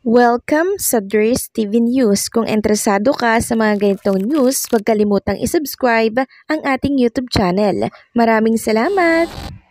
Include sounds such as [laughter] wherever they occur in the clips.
Welcome sa Dres TV News. Kung interesado ka sa mga ganitong news, huwag kalimutang isubscribe ang ating YouTube channel. Maraming salamat!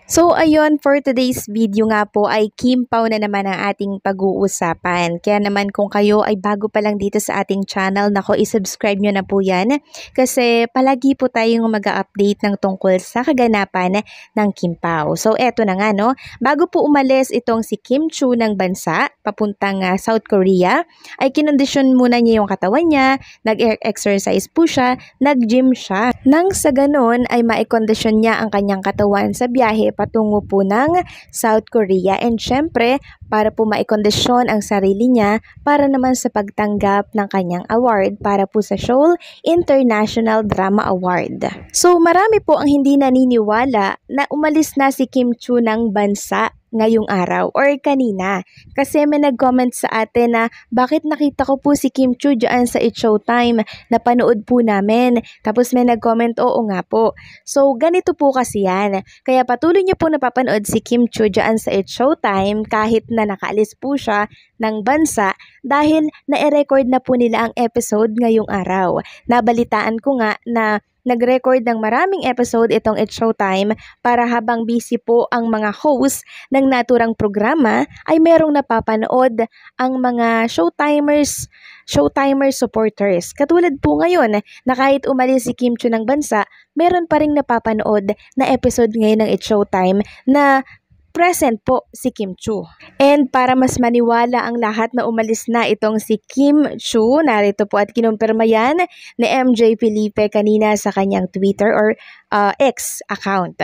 So ayun, for today's video nga po ay Kim na naman ang ating pag-uusapan. Kaya naman kung kayo ay bago pa lang dito sa ating channel, nako isubscribe nyo na po yan. Kasi palagi po tayong mag update ng tungkol sa kaganapan ng Kim So eto na nga no, bago po umalis itong si Kim Chu ng bansa, papuntang uh, South Korea, ay kinondisyon muna niya yung katawan niya, nag-exercise po siya, nag-gym siya. Nang sa ganon ay maikondisyon niya ang kanyang katawan sa biyahe patungo po ng South Korea and syempre para po maikondisyon ang sarili niya para naman sa pagtanggap ng kanyang award para po sa Seoul International Drama Award. So marami po ang hindi naniniwala na umalis na si Kim Chu ng bansa ngayong araw or kanina. Kasi may nag-comment sa atin na bakit nakita ko po si Kim Chu dyan sa It Showtime na panood po namin. Tapos may nag-comment, oo nga po. So ganito po kasi yan. Kaya patuloy niyo po napapanood si Kim Chu dyan sa It Showtime kahit na nakaalis po siya ng bansa dahil na-record na po nila ang episode ngayong araw. Nabalitaan ko nga na nag-record ng maraming episode itong It's Showtime para habang busy po ang mga host ng naturang programa ay merong napapanood ang mga showtimers, showtimer supporters. Katulad po ngayon na kahit umalis si Kim Chu ng bansa, meron pa ring napapanood na episode ngayon ng It's Showtime na present po si Kim Chu. And para mas maniwala ang lahat na umalis na itong si Kim Chu, narito po at kinumpirma yan ni MJ Felipe kanina sa kanyang Twitter or uh, X account.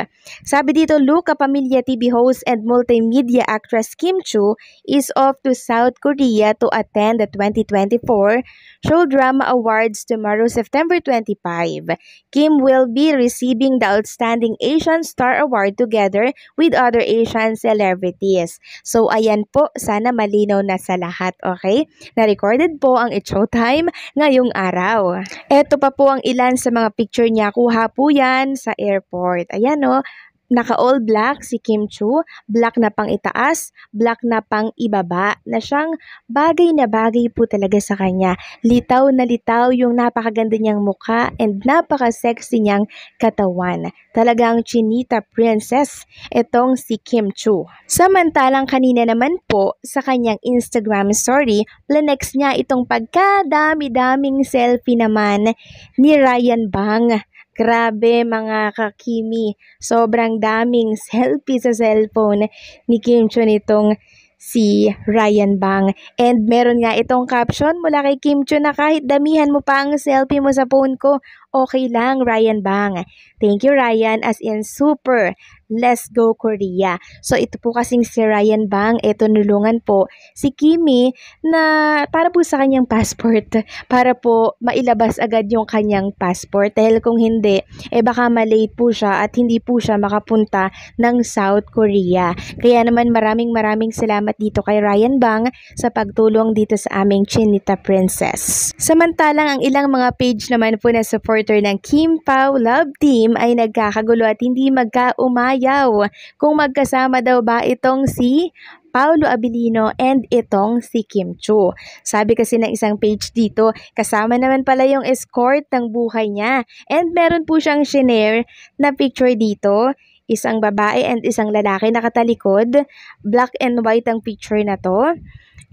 Sabi dito, Luca Pamilya TV host and multimedia actress Kim Chu is off to South Korea to attend the 2024 Show Drama Awards tomorrow, September 25. Kim will be receiving the Outstanding Asian Star Award together with other Asian trans celebrities. So, ayan po, sana malinaw na sa lahat, okay? Na-recorded po ang It's Time ngayong araw. Ito pa po ang ilan sa mga picture niya. Kuha po yan sa airport. Ayan o, oh. no? Naka-all black si Kim Chu, black na pang itaas, black na pang ibaba, na siyang bagay na bagay po talaga sa kanya. Litaw na litaw yung napakaganda niyang mukha and napaka-sexy niyang katawan. Talagang chinita princess itong si Kim Chu. Samantalang kanina naman po sa kanyang Instagram story, planex niya itong pagkadami-daming selfie naman ni Ryan Bang Grabe mga kakimi, sobrang daming selfie sa cellphone ni Kim Chun itong si Ryan Bang. And meron nga itong caption mula kay Kim Chun na kahit damihan mo pa ang selfie mo sa phone ko, okay lang, Ryan Bang. Thank you, Ryan, as in super. Let's go Korea. So ito po kasing si Ryan Bang, ito nulungan po si Kimi na para po sa kanyang passport, [laughs] para po mailabas agad yung kanyang passport. Dahil kung hindi, eh baka malay po siya at hindi po siya makapunta ng South Korea. Kaya naman maraming maraming salamat dito kay Ryan Bang sa pagtulong dito sa aming Chinita Princess. Samantalang ang ilang mga page naman po na support supporter ng Kim Pao Love Team ay nagkakagulo at hindi magkaumayaw kung magkasama daw ba itong si Paolo Abilino and itong si Kim Chu. Sabi kasi ng isang page dito, kasama naman pala yung escort ng buhay niya. And meron po siyang shinare na picture dito isang babae and isang lalaki nakatalikod. Black and white ang picture na to.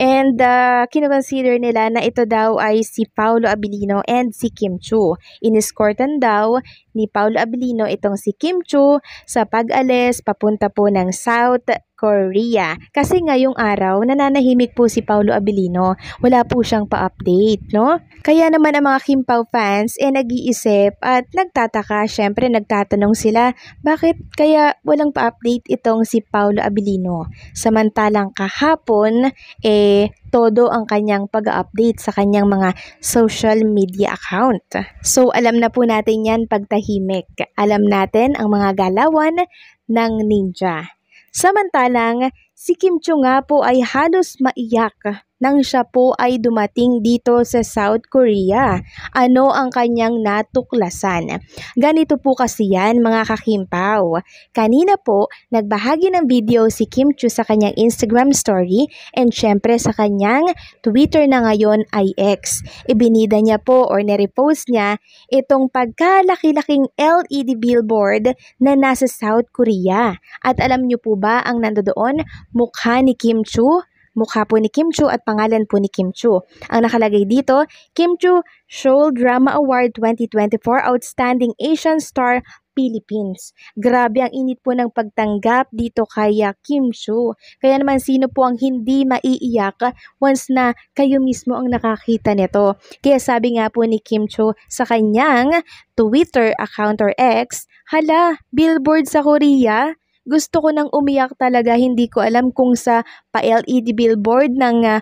And uh, kinoconsider nila na ito daw ay si Paolo Abilino and si Kim Chu. Iniskortan daw ni Paolo Abilino itong si Kim Chu sa pag-alis papunta po ng South Korea. Kasi ngayong araw, nananahimik po si Paolo Abilino. Wala po siyang pa-update, no? Kaya naman ang mga Kim Pao fans, eh nag-iisip at nagtataka. Siyempre, nagtatanong sila, bakit kaya walang pa-update itong si Paolo Abilino? Samantalang kahapon, eh todo ang kanyang pag-update sa kanyang mga social media account. So alam na po natin yan pagtahimik. Alam natin ang mga galawan ng ninja. Samantalang si Kim Cho nga po ay halos maiyak nang siya po ay dumating dito sa South Korea. Ano ang kanyang natuklasan? Ganito po kasi yan mga kakimpaw. Kanina po, nagbahagi ng video si Kim Chu sa kanyang Instagram story and syempre sa kanyang Twitter na ngayon ay X. Ibinida niya po or nirepost niya itong pagkalaki-laking LED billboard na nasa South Korea. At alam niyo po ba ang nandoon? Mukha ni Kim Chu, mukha po ni Kim Chu at pangalan po ni Kim Chu. Ang nakalagay dito, Kim Chu Seoul Drama Award 2024 Outstanding Asian Star Philippines. Grabe ang init po ng pagtanggap dito kaya Kim Chu. Kaya naman sino po ang hindi maiiyak once na kayo mismo ang nakakita nito. Kaya sabi nga po ni Kim Chu sa kanyang Twitter account or X, Hala, billboard sa Korea? gusto ko nang umiyak talaga. Hindi ko alam kung sa pa-LED billboard ng uh,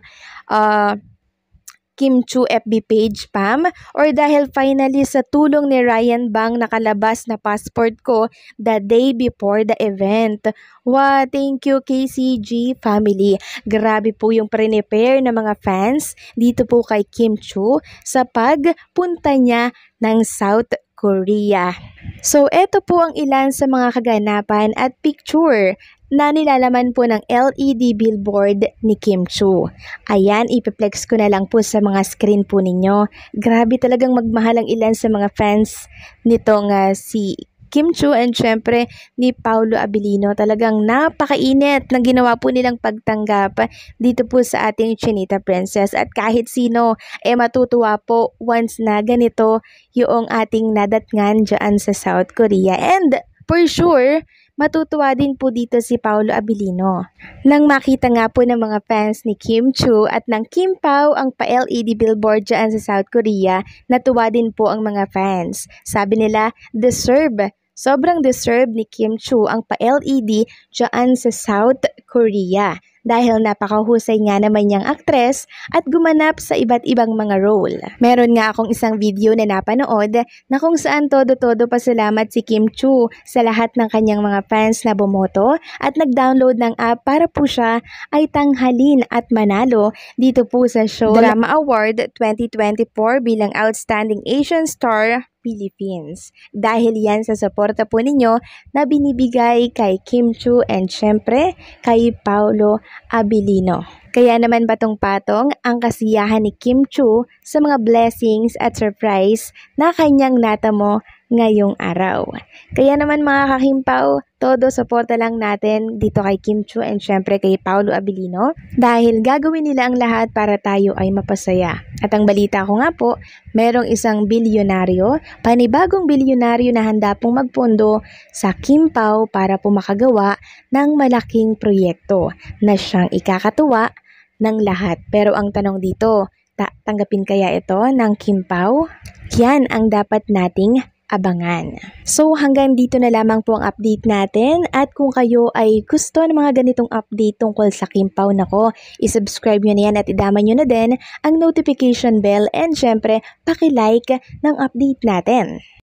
uh, Kim Chu FB page, Pam, or dahil finally sa tulong ni Ryan Bang nakalabas na passport ko the day before the event. Wow, thank you KCG family. Grabe po yung prenepare ng mga fans dito po kay Kim Chu sa pagpunta niya ng South Korea. So, ito po ang ilan sa mga kaganapan at picture na nilalaman po ng LED billboard ni Kim Chu. Ayan, ipiplex ko na lang po sa mga screen po ninyo. Grabe talagang magmahal ang ilan sa mga fans nitong uh, si Kim Chu and syempre ni Paulo Abilino. Talagang napakainit ng ginawa po nilang pagtanggap dito po sa ating Chinita Princess. At kahit sino eh matutuwa po once na ganito yung ating nadatngan dyan sa South Korea. And for sure, matutuwa din po dito si Paolo Abilino. Nang makita nga po ng mga fans ni Kim Chu at ng Kim Pao ang pa-LED billboard dyan sa South Korea, natuwa din po ang mga fans. Sabi nila, deserve Sobrang deserve ni Kim Chu ang pa-LED dyan sa South Korea dahil napakahusay nga naman niyang aktres at gumanap sa iba't ibang mga role. Meron nga akong isang video na napanood na kung saan todo-todo pasalamat si Kim Chu sa lahat ng kanyang mga fans na bumoto at nag-download ng app para po siya ay tanghalin at manalo dito po sa show Drama Award 2024 bilang Outstanding Asian Star Philippines. Dahil yan sa suporta po ninyo na binibigay kay Kim Chu and syempre kay Paolo Abilino. Kaya naman batong patong ang kasiyahan ni Kim Chu sa mga blessings at surprise na kanyang natamo ngayong araw. Kaya naman mga kakimpaw, todo suporta lang natin dito kay Kim Chu and syempre kay Paolo Abilino dahil gagawin nila ang lahat para tayo ay mapasaya. At ang balita ko nga po, merong isang bilyonaryo, panibagong bilyonaryo na handa pong magpundo sa Kim Pao para pumakagawa ng malaking proyekto na siyang ikakatuwa ng lahat. Pero ang tanong dito, ta- tanggapin kaya ito ng Kim Pao? Yan ang dapat nating abangan. So hanggang dito na lamang po ang update natin at kung kayo ay gusto ng mga ganitong update tungkol sa Kimpaw nako, i-subscribe nyo na yan at idama nyo na din ang notification bell and syempre paki-like ng update natin.